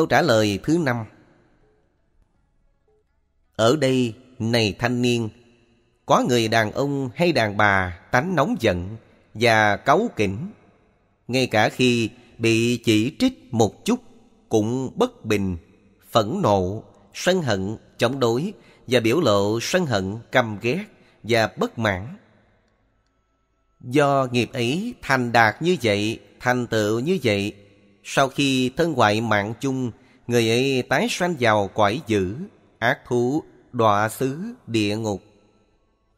câu trả lời thứ năm. Ở đây, này thanh niên, có người đàn ông hay đàn bà tánh nóng giận và cáu kỉnh. Ngay cả khi bị chỉ trích một chút cũng bất bình, phẫn nộ, sân hận, chống đối và biểu lộ sân hận, căm ghét và bất mãn. Do nghiệp ấy thành đạt như vậy, thành tựu như vậy sau khi thân hoại mạng chung, người ấy tái sanh vào cõi dữ, ác thú, đọa xứ, địa ngục.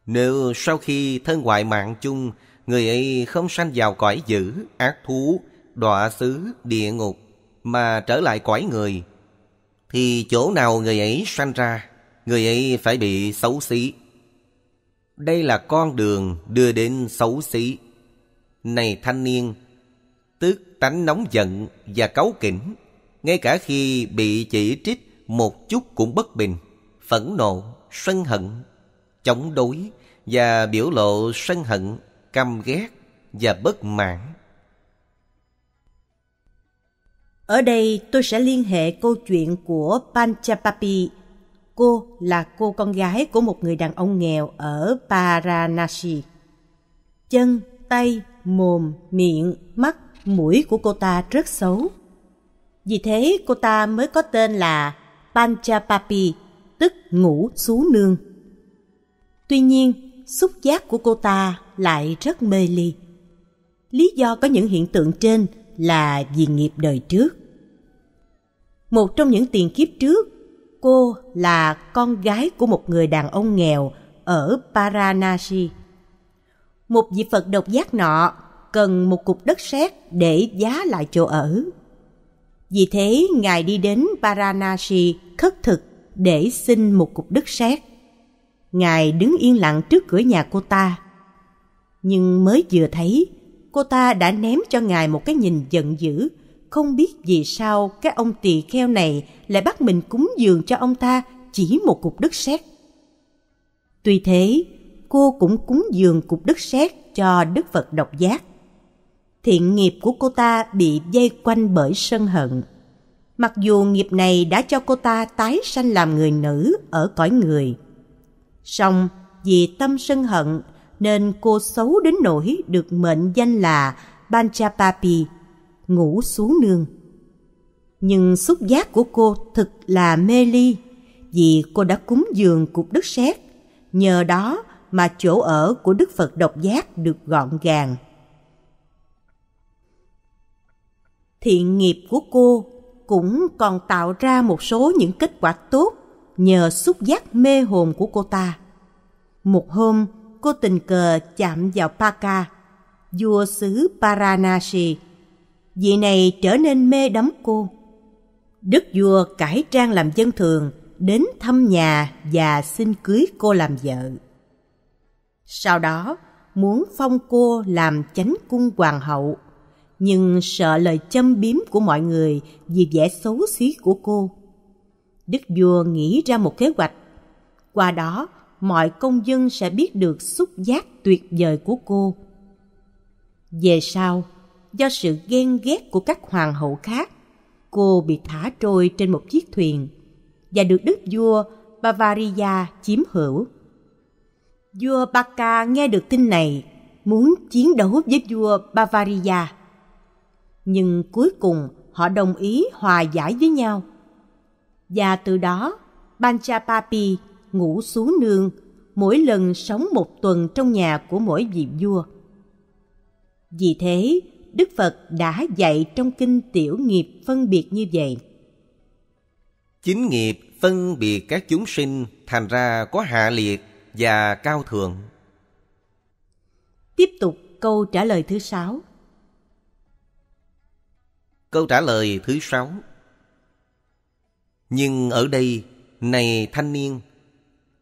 Nếu sau khi thân hoại mạng chung, người ấy không sanh vào cõi dữ, ác thú, đọa xứ, địa ngục, mà trở lại cõi người, thì chỗ nào người ấy sanh ra, người ấy phải bị xấu xí. Đây là con đường đưa đến xấu xí. Này thanh niên, tức tánh nóng giận và cáu kỉnh ngay cả khi bị chỉ trích một chút cũng bất bình phẫn nộ sân hận chống đối và biểu lộ sân hận căm ghét và bất mãn ở đây tôi sẽ liên hệ câu chuyện của panchapapi cô là cô con gái của một người đàn ông nghèo ở Paranasi. Chân, tay, mồm, miệng, mắt mũi của cô ta rất xấu. Vì thế cô ta mới có tên là Panchapapi, tức ngủ xú nương. Tuy nhiên, xúc giác của cô ta lại rất mê ly. Lý do có những hiện tượng trên là vì nghiệp đời trước. Một trong những tiền kiếp trước, cô là con gái của một người đàn ông nghèo ở Paranasi. Một vị Phật độc giác nọ cần một cục đất sét để giá lại chỗ ở. Vì thế, Ngài đi đến Varanasi khất thực để xin một cục đất sét. Ngài đứng yên lặng trước cửa nhà cô ta. Nhưng mới vừa thấy, cô ta đã ném cho Ngài một cái nhìn giận dữ. Không biết vì sao cái ông tỳ kheo này lại bắt mình cúng dường cho ông ta chỉ một cục đất sét. Tuy thế, cô cũng cúng dường cục đất sét cho Đức Phật độc giác thiện nghiệp của cô ta bị dây quanh bởi sân hận. Mặc dù nghiệp này đã cho cô ta tái sanh làm người nữ ở cõi người. Song vì tâm sân hận nên cô xấu đến nỗi được mệnh danh là Banchapapi, ngủ xuống nương. Nhưng xúc giác của cô thực là mê ly, vì cô đã cúng dường cục đất sét, nhờ đó mà chỗ ở của Đức Phật độc giác được gọn gàng. thiện nghiệp của cô cũng còn tạo ra một số những kết quả tốt nhờ xúc giác mê hồn của cô ta. Một hôm, cô tình cờ chạm vào Paka, vua xứ Paranasi. Vị này trở nên mê đắm cô. Đức vua cải trang làm dân thường, đến thăm nhà và xin cưới cô làm vợ. Sau đó, muốn phong cô làm chánh cung hoàng hậu – nhưng sợ lời châm biếm của mọi người vì vẻ xấu xí của cô. Đức vua nghĩ ra một kế hoạch. Qua đó, mọi công dân sẽ biết được xúc giác tuyệt vời của cô. Về sau, do sự ghen ghét của các hoàng hậu khác, cô bị thả trôi trên một chiếc thuyền và được đức vua Bavaria chiếm hữu. Vua Baka nghe được tin này, muốn chiến đấu với vua Bavaria nhưng cuối cùng họ đồng ý hòa giải với nhau. Và từ đó, Panchapapi ngủ xú nương, mỗi lần sống một tuần trong nhà của mỗi vị vua. Vì thế, Đức Phật đã dạy trong kinh tiểu nghiệp phân biệt như vậy. Chính nghiệp phân biệt các chúng sinh thành ra có hạ liệt và cao thượng. Tiếp tục câu trả lời thứ sáu. Câu trả lời thứ sáu. Nhưng ở đây, này thanh niên,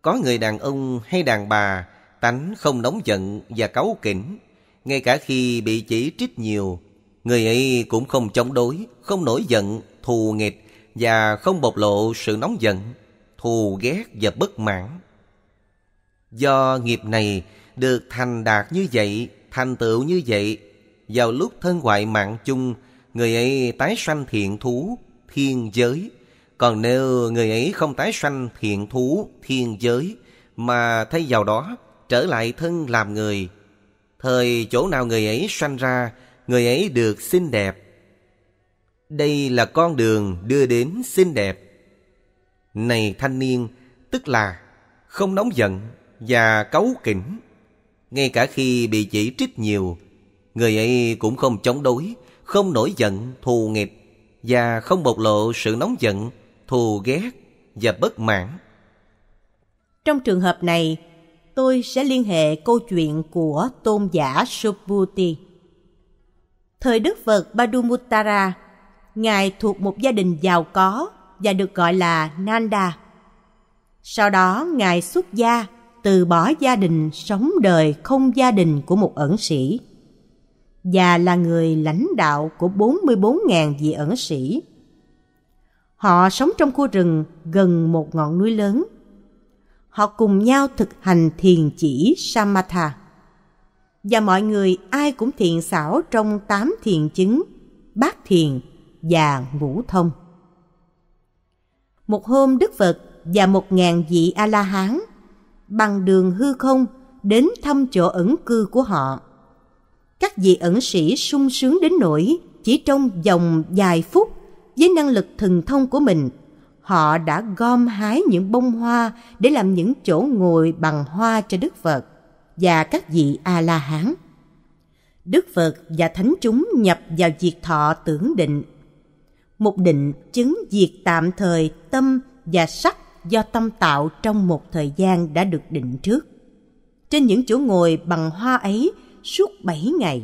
có người đàn ông hay đàn bà tánh không nóng giận và cáu kỉnh. Ngay cả khi bị chỉ trích nhiều, người ấy cũng không chống đối, không nổi giận, thù nghịch và không bộc lộ sự nóng giận, thù ghét và bất mãn. Do nghiệp này được thành đạt như vậy, thành tựu như vậy, vào lúc thân hoại mạng chung người ấy tái sanh thiện thú thiên giới còn nếu người ấy không tái sanh thiện thú thiên giới mà thay vào đó trở lại thân làm người thời chỗ nào người ấy sanh ra người ấy được xinh đẹp đây là con đường đưa đến xinh đẹp này thanh niên tức là không nóng giận và cáu kỉnh ngay cả khi bị chỉ trích nhiều người ấy cũng không chống đối không nổi giận, thù nghịch và không bộc lộ sự nóng giận, thù ghét và bất mãn. Trong trường hợp này, tôi sẽ liên hệ câu chuyện của tôn giả Subhuti. Thời Đức Phật Badumuttara, Ngài thuộc một gia đình giàu có và được gọi là Nanda. Sau đó Ngài xuất gia, từ bỏ gia đình, sống đời không gia đình của một ẩn sĩ và là người lãnh đạo của 44.000 vị ẩn sĩ. Họ sống trong khu rừng gần một ngọn núi lớn. Họ cùng nhau thực hành thiền chỉ Samatha. Và mọi người ai cũng thiền xảo trong tám thiền chứng, bát thiền và ngũ thông. Một hôm Đức Phật và một ngàn vị A-la-hán bằng đường hư không đến thăm chỗ ẩn cư của họ các vị ẩn sĩ sung sướng đến nỗi chỉ trong vòng vài phút với năng lực thần thông của mình họ đã gom hái những bông hoa để làm những chỗ ngồi bằng hoa cho đức phật và các vị a la hán đức phật và thánh chúng nhập vào diệt thọ tưởng định một định chứng diệt tạm thời tâm và sắc do tâm tạo trong một thời gian đã được định trước trên những chỗ ngồi bằng hoa ấy suốt bảy ngày.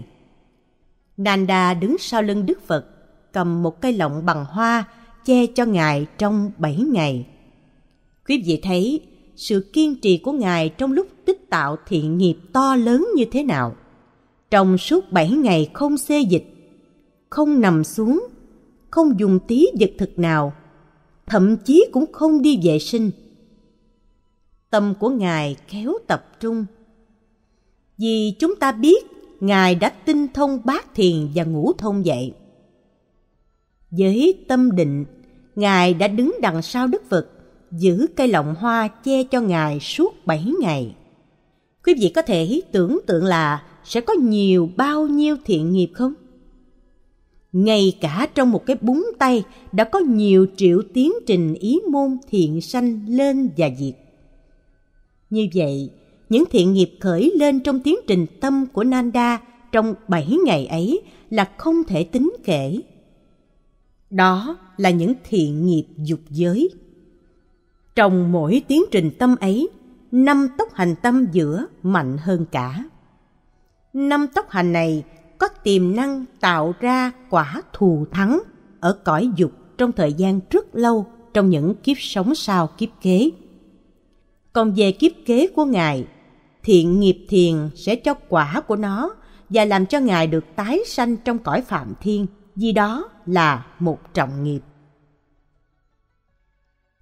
Nanda đứng sau lưng Đức Phật, cầm một cây lọng bằng hoa che cho Ngài trong bảy ngày. Quý vị thấy sự kiên trì của Ngài trong lúc tích tạo thiện nghiệp to lớn như thế nào. Trong suốt bảy ngày không xê dịch, không nằm xuống, không dùng tí vật thực nào, thậm chí cũng không đi vệ sinh. Tâm của Ngài khéo tập trung, vì chúng ta biết Ngài đã tinh thông bát thiền và ngũ thông dạy. Với tâm định, Ngài đã đứng đằng sau Đức Phật, giữ cây lọng hoa che cho Ngài suốt bảy ngày. Quý vị có thể tưởng tượng là sẽ có nhiều bao nhiêu thiện nghiệp không? Ngay cả trong một cái búng tay đã có nhiều triệu tiến trình ý môn thiện sanh lên và diệt. Như vậy, những thiện nghiệp khởi lên trong tiến trình tâm của Nanda trong bảy ngày ấy là không thể tính kể. Đó là những thiện nghiệp dục giới. Trong mỗi tiến trình tâm ấy, năm tốc hành tâm giữa mạnh hơn cả. Năm tốc hành này có tiềm năng tạo ra quả thù thắng ở cõi dục trong thời gian rất lâu trong những kiếp sống sau kiếp kế. Còn về kiếp kế của Ngài, thiện nghiệp thiền sẽ cho quả của nó và làm cho ngài được tái sanh trong cõi phạm thiên vì đó là một trọng nghiệp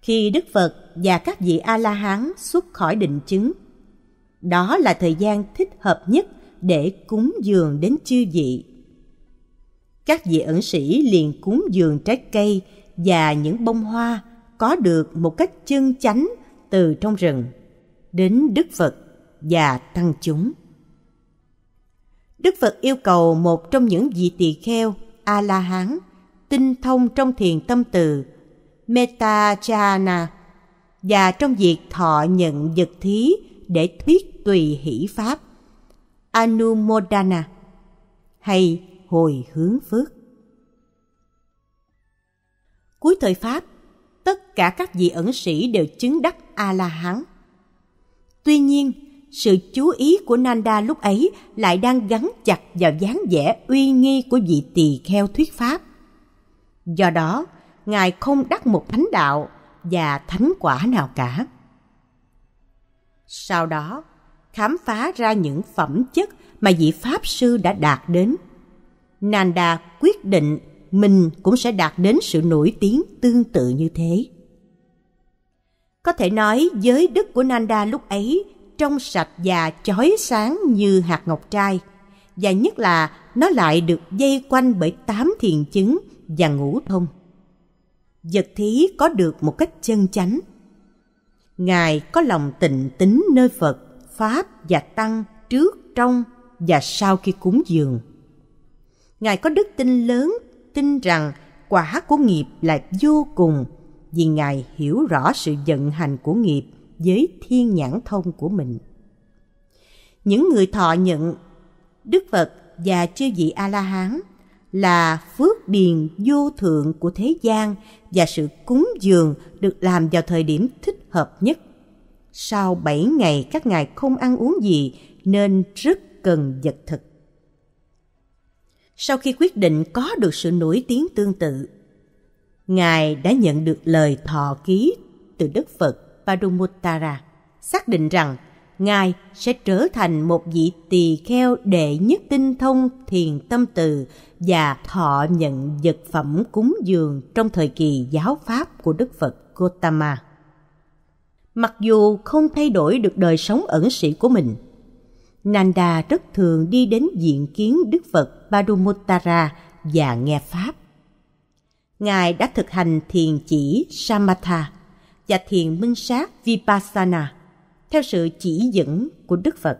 khi đức phật và các vị a la hán xuất khỏi định chứng đó là thời gian thích hợp nhất để cúng dường đến chư vị các vị ẩn sĩ liền cúng dường trái cây và những bông hoa có được một cách chân chánh từ trong rừng đến đức phật và tăng chúng. Đức Phật yêu cầu một trong những vị tỳ kheo A-la-hán tinh thông trong thiền tâm từ Metta Chana và trong việc thọ nhận vật thí để thuyết tùy hỷ pháp Anumodana hay hồi hướng phước. Cuối thời Pháp, tất cả các vị ẩn sĩ đều chứng đắc A-la-hán. Tuy nhiên, sự chú ý của Nanda lúc ấy lại đang gắn chặt vào dáng vẻ uy nghi của vị tỳ kheo thuyết pháp. Do đó, Ngài không đắc một thánh đạo và thánh quả nào cả. Sau đó, khám phá ra những phẩm chất mà vị Pháp Sư đã đạt đến. Nanda quyết định mình cũng sẽ đạt đến sự nổi tiếng tương tự như thế. Có thể nói giới đức của Nanda lúc ấy trong sạch và chói sáng như hạt ngọc trai và nhất là nó lại được dây quanh bởi tám thiền chứng và ngũ thông vật thí có được một cách chân chánh ngài có lòng tịnh tính nơi phật pháp và tăng trước trong và sau khi cúng dường ngài có đức tin lớn tin rằng quả của nghiệp là vô cùng vì ngài hiểu rõ sự vận hành của nghiệp với thiên nhãn thông của mình. Những người thọ nhận Đức Phật và chư vị A-la-hán là phước điền vô thượng của thế gian và sự cúng dường được làm vào thời điểm thích hợp nhất. Sau 7 ngày các ngài không ăn uống gì nên rất cần vật thực. Sau khi quyết định có được sự nổi tiếng tương tự, Ngài đã nhận được lời thọ ký từ Đức Phật Parumuttara, xác định rằng Ngài sẽ trở thành một vị tỳ kheo đệ nhất tinh thông thiền tâm từ và thọ nhận vật phẩm cúng dường trong thời kỳ giáo pháp của Đức Phật Gotama. Mặc dù không thay đổi được đời sống ẩn sĩ của mình, Nanda rất thường đi đến diện kiến Đức Phật Padumuttara và nghe Pháp. Ngài đã thực hành thiền chỉ Samatha, và thiền minh sát Vipassana theo sự chỉ dẫn của Đức Phật.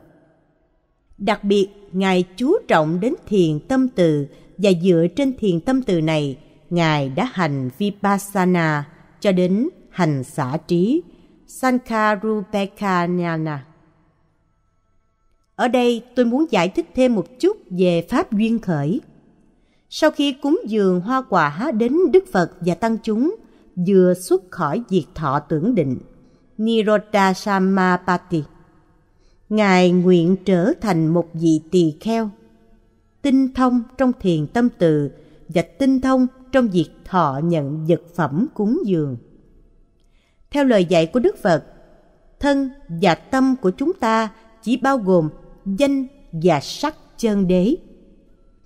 Đặc biệt, Ngài chú trọng đến thiền tâm từ và dựa trên thiền tâm từ này, Ngài đã hành Vipassana cho đến hành xả trí Sankarupakanyana. Ở đây tôi muốn giải thích thêm một chút về Pháp duyên khởi. Sau khi cúng dường hoa quả đến Đức Phật và Tăng chúng, vừa xuất khỏi diệt thọ tưởng định Nirodha Samapati. Ngài nguyện trở thành một vị tỳ kheo, tinh thông trong thiền tâm từ và tinh thông trong việc thọ nhận vật phẩm cúng dường. Theo lời dạy của Đức Phật, thân và tâm của chúng ta chỉ bao gồm danh và sắc chân đế.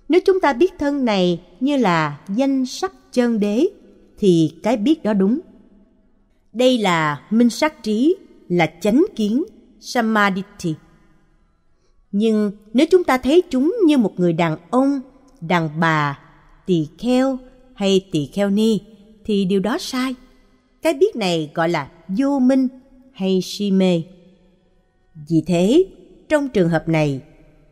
Nếu chúng ta biết thân này như là danh sắc chân đế thì cái biết đó đúng đây là minh sát trí là chánh kiến samadhi nhưng nếu chúng ta thấy chúng như một người đàn ông đàn bà tỳ kheo hay tỳ kheo ni thì điều đó sai cái biết này gọi là vô minh hay si mê vì thế trong trường hợp này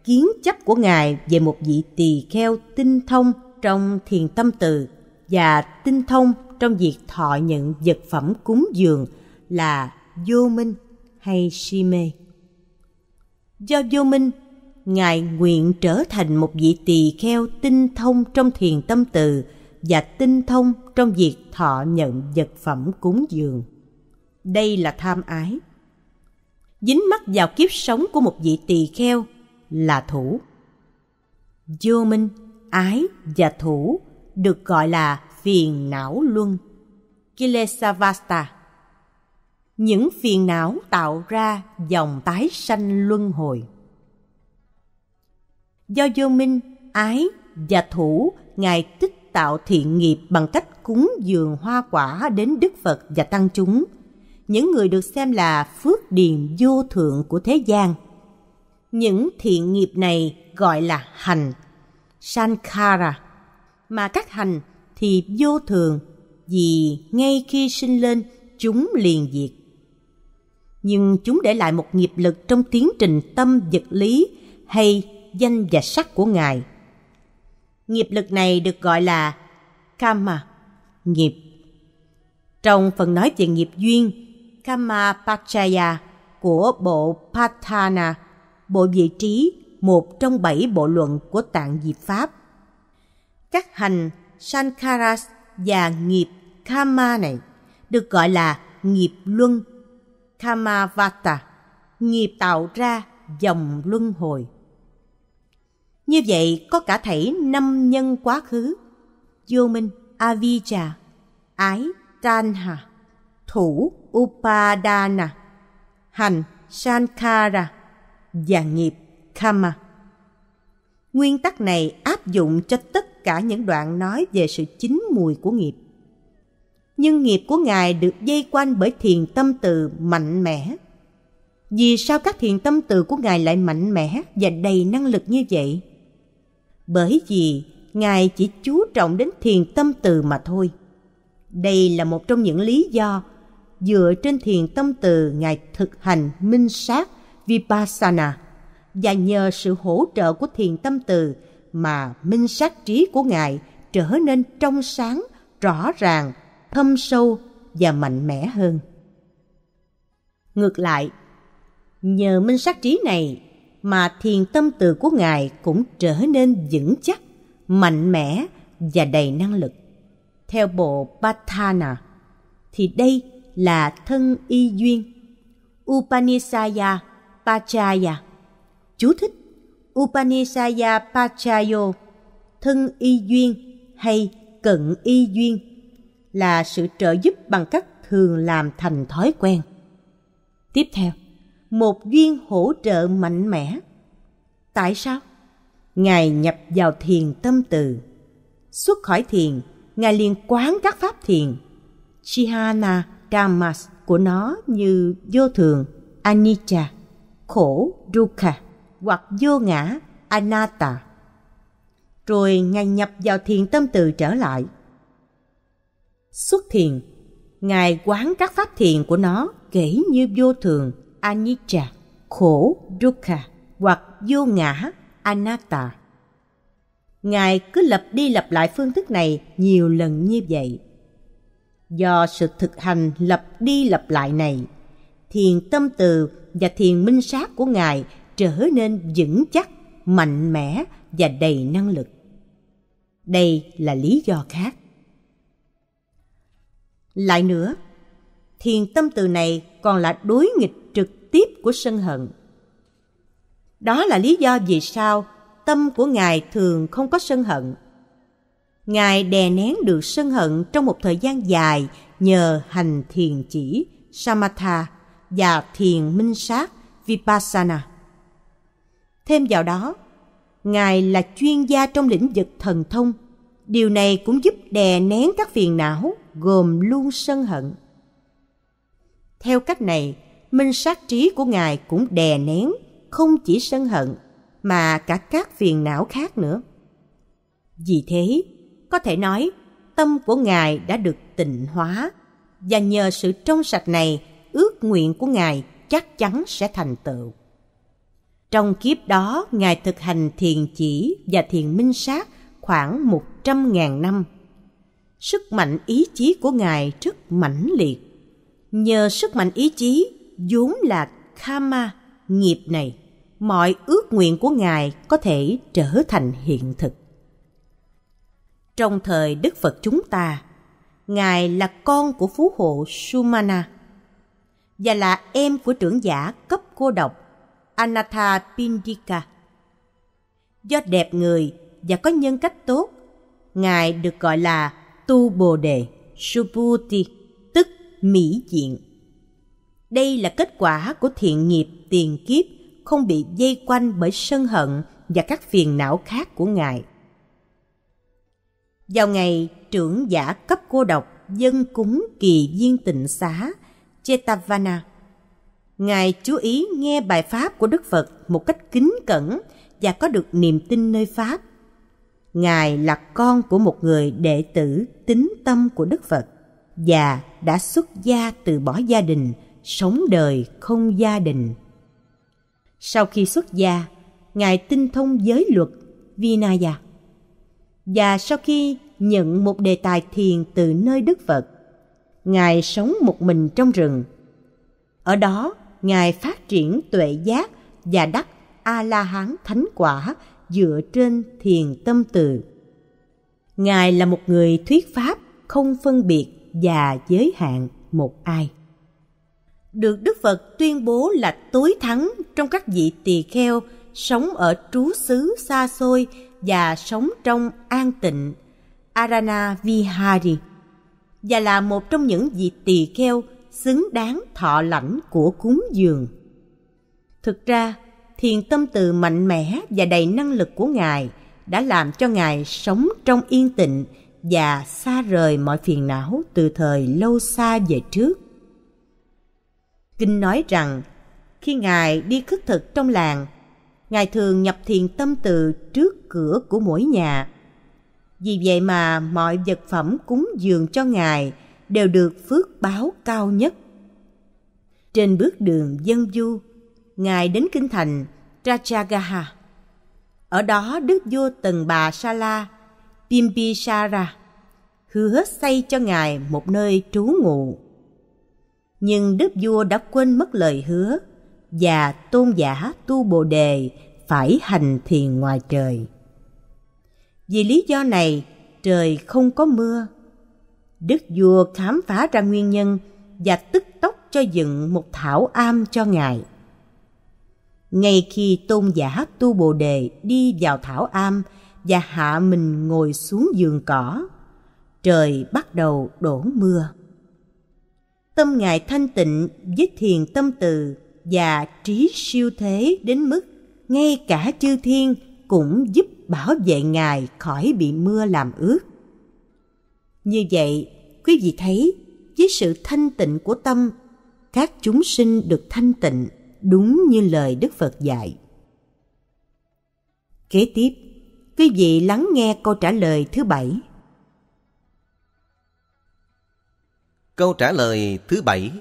kiến chấp của ngài về một vị tỳ kheo tinh thông trong thiền tâm từ và tinh thông trong việc thọ nhận vật phẩm cúng dường là vô minh hay si mê. Do vô minh, Ngài nguyện trở thành một vị tỳ kheo tinh thông trong thiền tâm từ và tinh thông trong việc thọ nhận vật phẩm cúng dường. Đây là tham ái. Dính mắc vào kiếp sống của một vị tỳ kheo là thủ. Vô minh, ái và thủ được gọi là phiền não luân kilesavasta những phiền não tạo ra dòng tái sanh luân hồi do vô minh ái và thủ ngài tích tạo thiện nghiệp bằng cách cúng dường hoa quả đến đức phật và tăng chúng những người được xem là phước điền vô thượng của thế gian những thiện nghiệp này gọi là hành sankara mà các hành thì vô thường vì ngay khi sinh lên chúng liền diệt nhưng chúng để lại một nghiệp lực trong tiến trình tâm vật lý hay danh và sắc của ngài nghiệp lực này được gọi là karma nghiệp trong phần nói về nghiệp duyên karma pachaya của bộ patana bộ vị trí một trong bảy bộ luận của tạng diệp pháp các hành Sankaras và nghiệp Kama này được gọi là nghiệp luân Kamavata, nghiệp tạo ra dòng luân hồi. Như vậy có cả thảy năm nhân quá khứ, vô minh avijja, ái tanha, thủ upadana, hành sankara và nghiệp kama. Nguyên tắc này áp dụng cho tất cả những đoạn nói về sự chín mùi của nghiệp. Nhưng nghiệp của Ngài được dây quanh bởi thiền tâm từ mạnh mẽ. Vì sao các thiền tâm từ của Ngài lại mạnh mẽ và đầy năng lực như vậy? Bởi vì Ngài chỉ chú trọng đến thiền tâm từ mà thôi. Đây là một trong những lý do dựa trên thiền tâm từ Ngài thực hành minh sát Vipassana và nhờ sự hỗ trợ của thiền tâm từ mà minh sát trí của ngài trở nên trong sáng rõ ràng thâm sâu và mạnh mẽ hơn ngược lại nhờ minh sát trí này mà thiền tâm từ của ngài cũng trở nên vững chắc mạnh mẽ và đầy năng lực theo bộ patthana thì đây là thân y duyên upanishaya pachaya chú thích Upanishaya Pachayo, thân y duyên hay cận y duyên là sự trợ giúp bằng cách thường làm thành thói quen. Tiếp theo, một duyên hỗ trợ mạnh mẽ. Tại sao? Ngài nhập vào thiền tâm từ. Xuất khỏi thiền, Ngài liền quán các pháp thiền. Chihana Kamas của nó như vô thường, anicca, khổ, dukkha hoặc vô ngã anatta rồi ngài nhập vào thiền tâm từ trở lại xuất thiền ngài quán các pháp thiền của nó kể như vô thường anicca khổ dukkha hoặc vô ngã anatta ngài cứ lập đi lập lại phương thức này nhiều lần như vậy do sự thực hành lập đi lập lại này thiền tâm từ và thiền minh sát của ngài trở nên vững chắc mạnh mẽ và đầy năng lực đây là lý do khác lại nữa thiền tâm từ này còn là đối nghịch trực tiếp của sân hận đó là lý do vì sao tâm của ngài thường không có sân hận ngài đè nén được sân hận trong một thời gian dài nhờ hành thiền chỉ samatha và thiền minh sát vipassana Thêm vào đó, Ngài là chuyên gia trong lĩnh vực thần thông. Điều này cũng giúp đè nén các phiền não gồm luôn sân hận. Theo cách này, minh sát trí của Ngài cũng đè nén không chỉ sân hận mà cả các phiền não khác nữa. Vì thế, có thể nói tâm của Ngài đã được tịnh hóa và nhờ sự trong sạch này ước nguyện của Ngài chắc chắn sẽ thành tựu. Trong kiếp đó, Ngài thực hành thiền chỉ và thiền minh sát khoảng 100.000 năm. Sức mạnh ý chí của Ngài rất mãnh liệt. Nhờ sức mạnh ý chí, vốn là kama nghiệp này, mọi ước nguyện của Ngài có thể trở thành hiện thực. Trong thời Đức Phật chúng ta, Ngài là con của phú hộ Sumana và là em của trưởng giả cấp cô độc Anatha Pindika. Do đẹp người và có nhân cách tốt, Ngài được gọi là Tu Bồ Đề, Subhuti, tức Mỹ Diện. Đây là kết quả của thiện nghiệp tiền kiếp không bị dây quanh bởi sân hận và các phiền não khác của Ngài. Vào ngày trưởng giả cấp cô độc dân cúng kỳ viên tịnh xá Chetavana – Ngài chú ý nghe bài Pháp của Đức Phật một cách kính cẩn và có được niềm tin nơi Pháp. Ngài là con của một người đệ tử tín tâm của Đức Phật và đã xuất gia từ bỏ gia đình, sống đời không gia đình. Sau khi xuất gia, Ngài tinh thông giới luật Vinaya. Và sau khi nhận một đề tài thiền từ nơi Đức Phật, Ngài sống một mình trong rừng. Ở đó, Ngài phát triển tuệ giác và đắc A-la-hán thánh quả dựa trên thiền tâm từ. Ngài là một người thuyết pháp không phân biệt và giới hạn một ai. Được Đức Phật tuyên bố là tối thắng trong các vị tỳ kheo sống ở trú xứ xa xôi và sống trong an tịnh Arana Vihari và là một trong những vị tỳ kheo xứng đáng thọ lãnh của cúng dường. Thực ra, thiền tâm từ mạnh mẽ và đầy năng lực của Ngài đã làm cho Ngài sống trong yên tịnh và xa rời mọi phiền não từ thời lâu xa về trước. Kinh nói rằng, khi Ngài đi khất thực trong làng, Ngài thường nhập thiền tâm từ trước cửa của mỗi nhà. Vì vậy mà mọi vật phẩm cúng dường cho Ngài – đều được phước báo cao nhất. Trên bước đường dân du, Ngài đến kinh thành Rajagaha. Ở đó Đức vua Tần Bà Sala, La, Bimbisara, hứa xây cho Ngài một nơi trú ngụ. Nhưng Đức vua đã quên mất lời hứa và tôn giả tu Bồ Đề phải hành thiền ngoài trời. Vì lý do này, trời không có mưa, Đức vua khám phá ra nguyên nhân và tức tốc cho dựng một thảo am cho ngài. Ngay khi tôn giả Tu Bồ Đề đi vào thảo am và hạ mình ngồi xuống giường cỏ, trời bắt đầu đổ mưa. Tâm ngài thanh tịnh với thiền tâm từ và trí siêu thế đến mức ngay cả chư thiên cũng giúp bảo vệ ngài khỏi bị mưa làm ướt. Như vậy, quý vị thấy, với sự thanh tịnh của tâm, các chúng sinh được thanh tịnh đúng như lời Đức Phật dạy. Kế tiếp, quý vị lắng nghe câu trả lời thứ bảy. Câu trả lời thứ bảy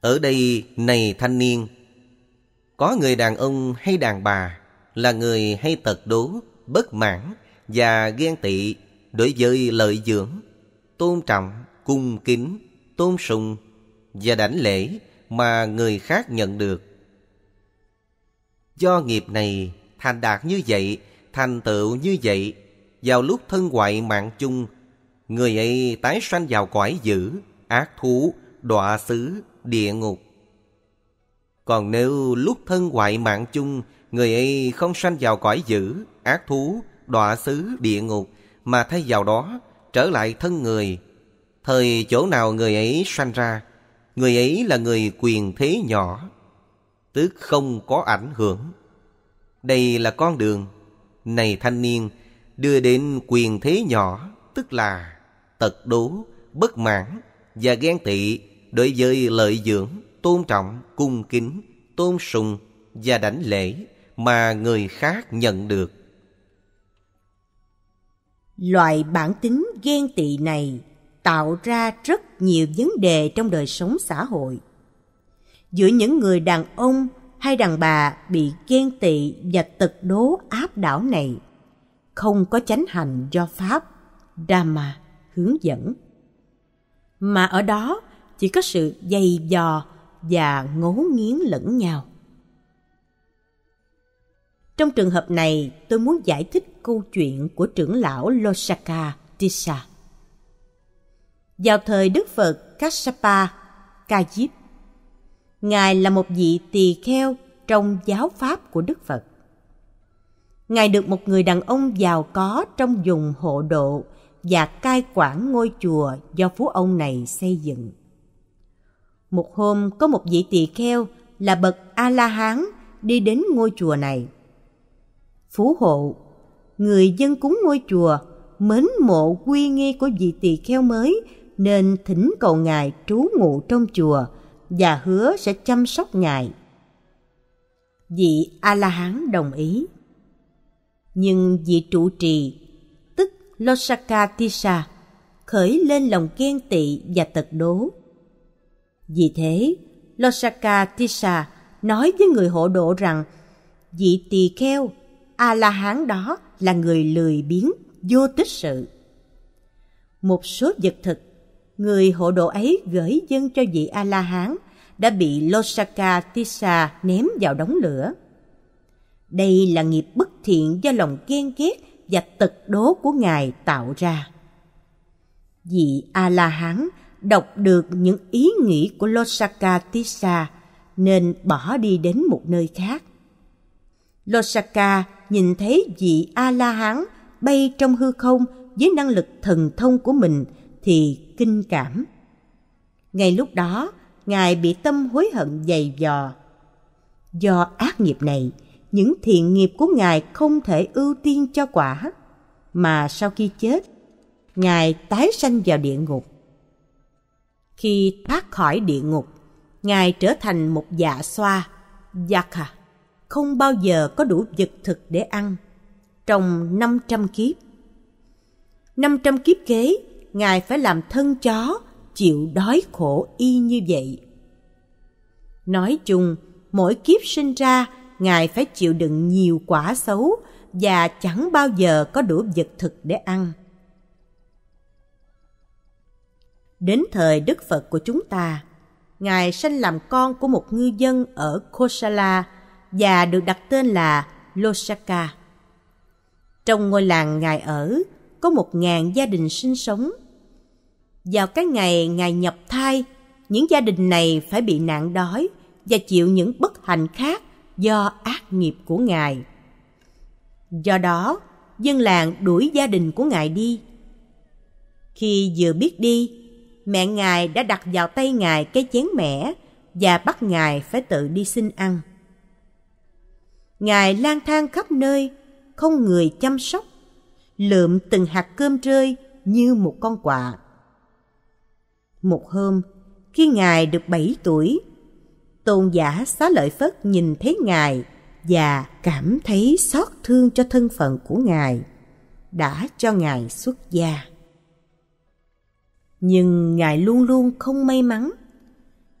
Ở đây, này thanh niên, có người đàn ông hay đàn bà là người hay tật đố, bất mãn, và ghen tị đối với lợi dưỡng, tôn trọng, cung kính, tôn sùng và đảnh lễ mà người khác nhận được. Do nghiệp này thành đạt như vậy, thành tựu như vậy, vào lúc thân hoại mạng chung, người ấy tái sanh vào cõi dữ, ác thú, đọa xứ, địa ngục. Còn nếu lúc thân hoại mạng chung, người ấy không sanh vào cõi dữ, ác thú, đọa xứ địa ngục mà thay vào đó trở lại thân người. Thời chỗ nào người ấy sanh ra, người ấy là người quyền thế nhỏ, tức không có ảnh hưởng. Đây là con đường, này thanh niên, đưa đến quyền thế nhỏ, tức là tật đố, bất mãn và ghen tị đối với lợi dưỡng, tôn trọng, cung kính, tôn sùng và đảnh lễ mà người khác nhận được. Loại bản tính ghen tị này tạo ra rất nhiều vấn đề trong đời sống xã hội. Giữa những người đàn ông hay đàn bà bị ghen tị và tật đố áp đảo này, không có chánh hành do Pháp, dharma hướng dẫn. Mà ở đó chỉ có sự dày dò và ngấu nghiến lẫn nhau. Trong trường hợp này, tôi muốn giải thích câu chuyện của trưởng lão Losaka Tisa. Vào thời Đức Phật Kassapa Ca Diếp, Ngài là một vị tỳ kheo trong giáo pháp của Đức Phật. Ngài được một người đàn ông giàu có trong vùng hộ độ và cai quản ngôi chùa do phú ông này xây dựng. Một hôm có một vị tỳ kheo là bậc A-la-hán đi đến ngôi chùa này – phú hộ. Người dân cúng ngôi chùa, mến mộ quy nghi của vị tỳ kheo mới nên thỉnh cầu ngài trú ngụ trong chùa và hứa sẽ chăm sóc ngài. Vị A-la-hán đồng ý. Nhưng vị trụ trì, tức Losaka Tisa, khởi lên lòng ghen tị và tật đố. Vì thế, Losaka Tisa nói với người hộ độ rằng, vị tỳ kheo a la hán đó là người lười biếng vô tích sự một số vật thực người hộ độ ấy gửi dâng cho vị a la hán đã bị losaka tisa ném vào đống lửa đây là nghiệp bất thiện do lòng ghen ghét và tật đố của ngài tạo ra vị a la hán đọc được những ý nghĩ của losaka tisa nên bỏ đi đến một nơi khác losaka nhìn thấy vị A-la-hán bay trong hư không với năng lực thần thông của mình thì kinh cảm. Ngay lúc đó, Ngài bị tâm hối hận dày dò. Do ác nghiệp này, những thiện nghiệp của Ngài không thể ưu tiên cho quả, mà sau khi chết, Ngài tái sanh vào địa ngục. Khi thoát khỏi địa ngục, Ngài trở thành một dạ xoa, Yakha. Dạ không bao giờ có đủ vật thực để ăn trong 500 kiếp. 500 kiếp kế, Ngài phải làm thân chó, chịu đói khổ y như vậy. Nói chung, mỗi kiếp sinh ra, Ngài phải chịu đựng nhiều quả xấu và chẳng bao giờ có đủ vật thực để ăn. Đến thời Đức Phật của chúng ta, Ngài sanh làm con của một ngư dân ở Kosala, và được đặt tên là Losaka. Trong ngôi làng ngài ở có một ngàn gia đình sinh sống. Vào cái ngày ngài nhập thai, những gia đình này phải bị nạn đói và chịu những bất hạnh khác do ác nghiệp của ngài. Do đó, dân làng đuổi gia đình của ngài đi. Khi vừa biết đi, mẹ ngài đã đặt vào tay ngài cái chén mẻ và bắt ngài phải tự đi xin ăn. Ngài lang thang khắp nơi, không người chăm sóc, lượm từng hạt cơm rơi như một con quạ. Một hôm, khi Ngài được bảy tuổi, tôn giả xá lợi phất nhìn thấy Ngài và cảm thấy xót thương cho thân phận của Ngài, đã cho Ngài xuất gia. Nhưng Ngài luôn luôn không may mắn.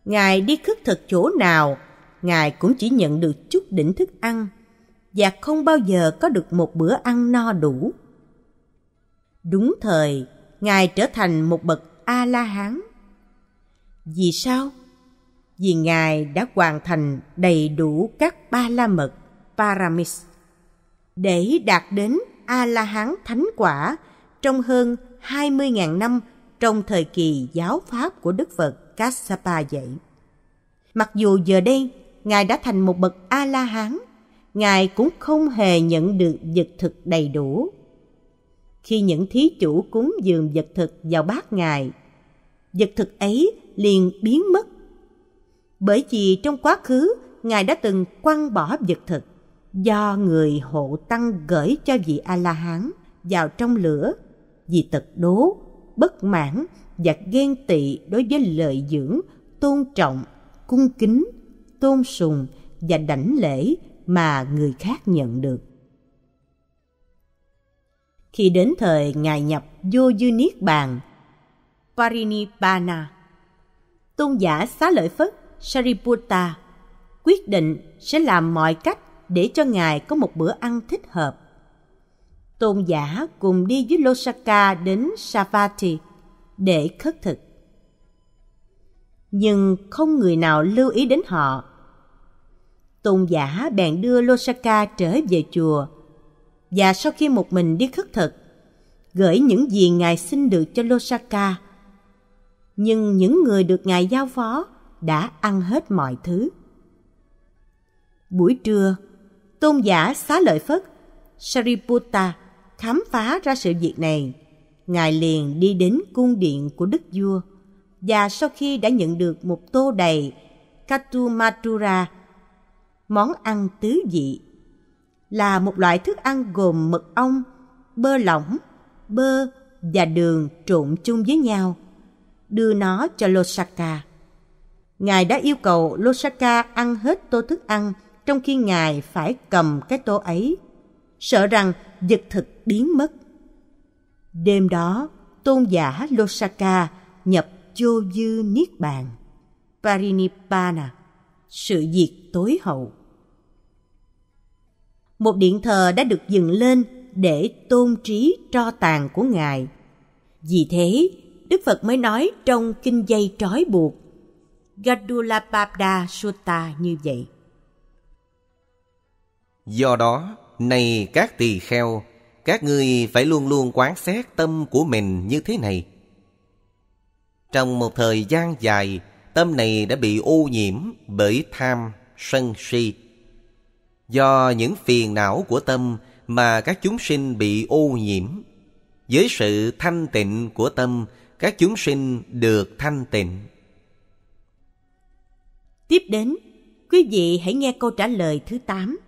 Ngài đi khất thực chỗ nào, Ngài cũng chỉ nhận được chút đỉnh thức ăn và không bao giờ có được một bữa ăn no đủ. Đúng thời, Ngài trở thành một bậc A-la-hán. Vì sao? Vì Ngài đã hoàn thành đầy đủ các ba la mật Paramis để đạt đến A-la-hán thánh quả trong hơn 20.000 năm trong thời kỳ giáo pháp của Đức Phật Kassapa dạy. Mặc dù giờ đây Ngài đã thành một bậc A-la-hán ngài cũng không hề nhận được vật thực đầy đủ khi những thí chủ cúng dường vật thực vào bát ngài vật thực ấy liền biến mất bởi vì trong quá khứ ngài đã từng quăng bỏ vật thực do người hộ tăng gửi cho vị a la hán vào trong lửa vì tật đố bất mãn và ghen tị đối với lợi dưỡng tôn trọng cung kính tôn sùng và đảnh lễ mà người khác nhận được khi đến thời ngài nhập vô dư niết bàn parinibbana tôn giả xá lợi phất sariputta quyết định sẽ làm mọi cách để cho ngài có một bữa ăn thích hợp tôn giả cùng đi với losaka đến savati để khất thực nhưng không người nào lưu ý đến họ tôn giả bèn đưa Losaka trở về chùa. Và sau khi một mình đi khất thực, gửi những gì Ngài xin được cho Losaka. Nhưng những người được Ngài giao phó đã ăn hết mọi thứ. Buổi trưa, tôn giả xá lợi Phất, Sariputta khám phá ra sự việc này. Ngài liền đi đến cung điện của đức vua và sau khi đã nhận được một tô đầy Katumatura món ăn tứ dị là một loại thức ăn gồm mật ong, bơ lỏng, bơ và đường trộn chung với nhau, đưa nó cho Losaka. Ngài đã yêu cầu Losaka ăn hết tô thức ăn trong khi Ngài phải cầm cái tô ấy, sợ rằng vật thực biến mất. Đêm đó, tôn giả Losaka nhập Chô Dư Niết Bàn, Parinibbana sự diệt tối hậu một điện thờ đã được dựng lên để tôn trí tro tàn của ngài vì thế đức phật mới nói trong kinh dây trói buộc gadulapada sutta như vậy do đó này các tỳ kheo các ngươi phải luôn luôn quán xét tâm của mình như thế này trong một thời gian dài tâm này đã bị ô nhiễm bởi tham, sân si. Do những phiền não của tâm mà các chúng sinh bị ô nhiễm. Với sự thanh tịnh của tâm, các chúng sinh được thanh tịnh. Tiếp đến, quý vị hãy nghe câu trả lời thứ tám